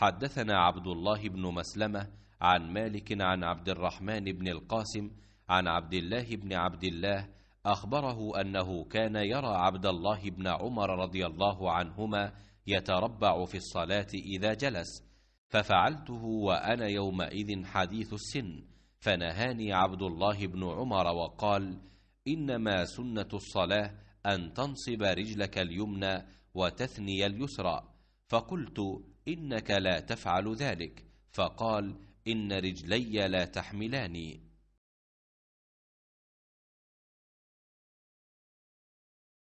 حدثنا عبد الله بن مسلمة عن مالك عن عبد الرحمن بن القاسم عن عبد الله بن عبد الله أخبره أنه كان يرى عبد الله بن عمر رضي الله عنهما يتربع في الصلاة إذا جلس ففعلته وأنا يومئذ حديث السن فنهاني عبد الله بن عمر وقال إنما سنة الصلاة أن تنصب رجلك اليمنى وتثني اليسرى فقلت انك لا تفعل ذلك فقال ان رجلي لا تحملاني